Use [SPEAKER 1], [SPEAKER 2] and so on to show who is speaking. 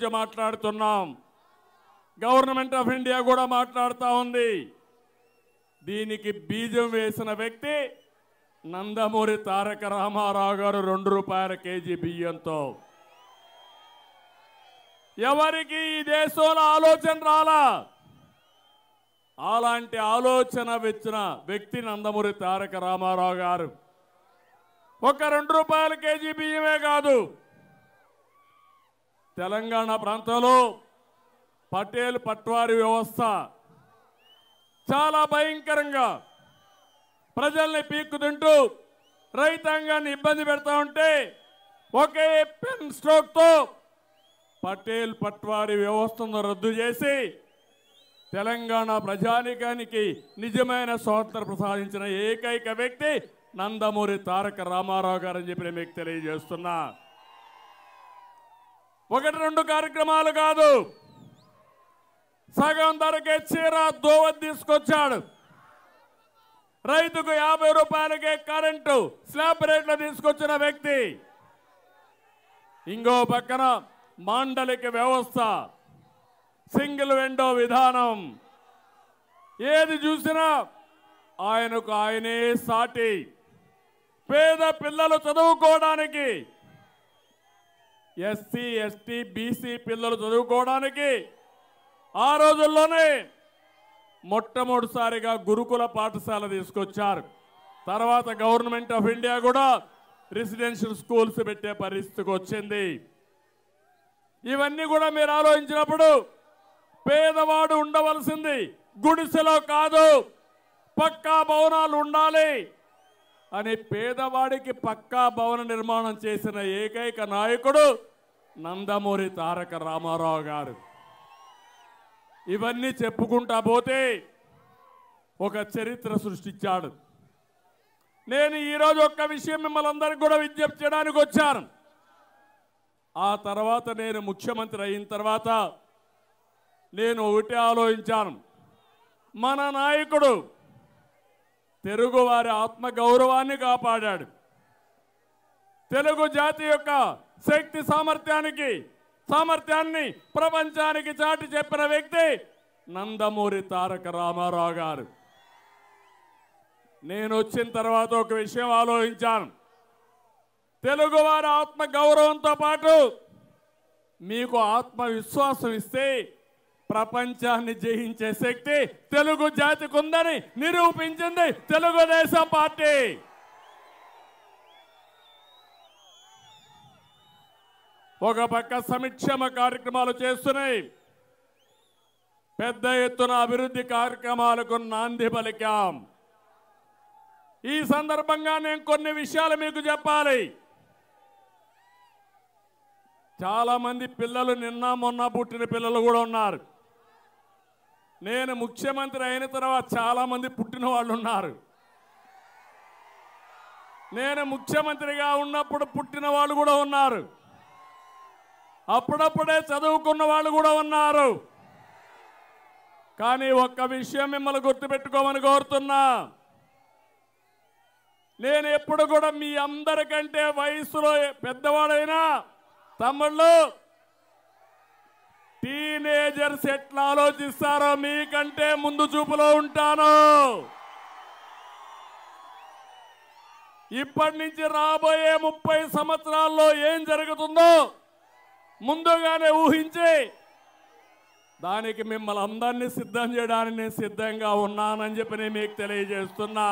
[SPEAKER 1] గురించి మాట్లాడుతున్నాం government of India కూడా మాట్లాడుతూ ఉంది దీనికి బీజం వేసిన వ్యక్తి నందమూరి తారక రామారావు గారు రెండు రూపాయల కేజీ బియ్యంతో ఎవరికి ఈ దేశంలో ఆలోచన రాలా అలాంటి ఆలోచన వచ్చిన వ్యక్తి నందమూరి తారక రామారావు గారు ఒక రెండు రూపాయల కేజీ బియ్యమే కాదు తెలంగాణ ప్రాంతంలో పటేల్ పట్వారి వ్యవస్థ చాలా భయంకరంగా ప్రజల్ని పీక్కుతుంటూ రైతాంగాన్ని ఇబ్బంది పెడతా ఉంటే ఒకే పెన్ స్ట్రోక్తో పటేల్ పట్వారి వ్యవస్థను రద్దు చేసి తెలంగాణ ప్రజానికానికి నిజమైన స్వాతంత్ర ప్రసాదించిన ఏకైక వ్యక్తి నందమూరి తారక రామారావు గారని చెప్పి మీకు తెలియజేస్తున్నా ఒకటి రెండు కార్యక్రమాలు కాదు సగం ధరకే చీర దోవ తీసుకొచ్చాడు రైతుకు యాభై రూపాయలకే కరెంటు స్లాబ్ రేట్లు తీసుకొచ్చిన వ్యక్తి ఇంకో పక్కన మాండలిక వ్యవస్థ సింగిల్ విండో విధానం ఏది చూసినా ఆయనకు ఆయనే సాటి పేద పిల్లలు చదువుకోవడానికి ఎస్సీ ఎస్టీ బీసీ పిల్లలు చదువుకోవడానికి ఆ రోజుల్లోనే మొట్టమొదటిసారిగా గురుకుల పాఠశాల తీసుకొచ్చారు తర్వాత గవర్నమెంట్ ఆఫ్ ఇండియా కూడా రెసిడెన్షియల్ స్కూల్స్ పెట్టే పరిస్థితికి వచ్చింది ఇవన్నీ కూడా మీరు ఆలోచించినప్పుడు పేదవాడు ఉండవలసింది గుడిసెలో కాదు పక్కా భవనాలు ఉండాలి అని పేదవాడికి పక్కా భవన నిర్మాణం చేసిన ఏకైక నాయకుడు నందమూరి తారక రామారావు గారు ఇవన్నీ చెప్పుకుంటా పోతే ఒక చరిత్ర సృష్టించాడు నేను ఈరోజు ఒక్క విషయం మిమ్మల్ని అందరికి కూడా విజ్ఞప్తి చేయడానికి వచ్చాను ఆ తర్వాత నేను ముఖ్యమంత్రి అయిన తర్వాత నేను ఒకటి ఆలోచించాను మన నాయకుడు తెలుగువారి ఆత్మగౌరవాన్ని కాపాడాడు తెలుగు జాతి యొక్క శక్తి సామర్థ్యానికి సామర్థ్యాన్ని ప్రపంచానికి చాటి చెప్పిన వ్యక్తి నందమూరి తారక రామారావు గారు నేను వచ్చిన తర్వాత ఒక విషయం ఆలోచించాను తెలుగువారి ఆత్మ గౌరవంతో పాటు మీకు ఆత్మవిశ్వాసం ఇస్తే ప్రపంచాన్ని జయించే శక్తి తెలుగు జాతికి ఉందని నిరూపించింది తెలుగుదేశం పార్టీ ఒక పక్క సంక్షేమ కార్యక్రమాలు చేస్తున్నాయి పెద్ద ఎత్తున అభివృద్ధి కార్యక్రమాలకు నాంది పలికాం ఈ సందర్భంగా నేను కొన్ని విషయాలు మీకు చెప్పాలి చాలామంది పిల్లలు నిన్న మొన్న పుట్టిన పిల్లలు కూడా ఉన్నారు నేను ముఖ్యమంత్రి అయిన తర్వాత చాలామంది పుట్టిన వాళ్ళు ఉన్నారు నేను ముఖ్యమంత్రిగా ఉన్నప్పుడు పుట్టిన వాళ్ళు కూడా ఉన్నారు అప్పుడప్పుడే చదువుకున్న వాళ్ళు కూడా ఉన్నారు కానీ ఒక్క విషయం మిమ్మల్ని గుర్తుపెట్టుకోమని కోరుతున్నా నేను ఎప్పుడు కూడా మీ అందరికంటే వయసులో పెద్దవాడైనా తమ్ముళ్ళు టీనేజర్స్ ఎట్లా ఆలోచిస్తారో మీకంటే ముందు చూపులో ఉంటాను ఇప్పటి నుంచి రాబోయే ముప్పై సంవత్సరాల్లో ఏం జరుగుతుందో ముందుగానే ఊహించి దానికి మిమ్మల్ని అందరినీ సిద్ధం చేయడానికి నేను సిద్ధంగా ఉన్నానని చెప్పి నేను మీకు తెలియజేస్తున్నా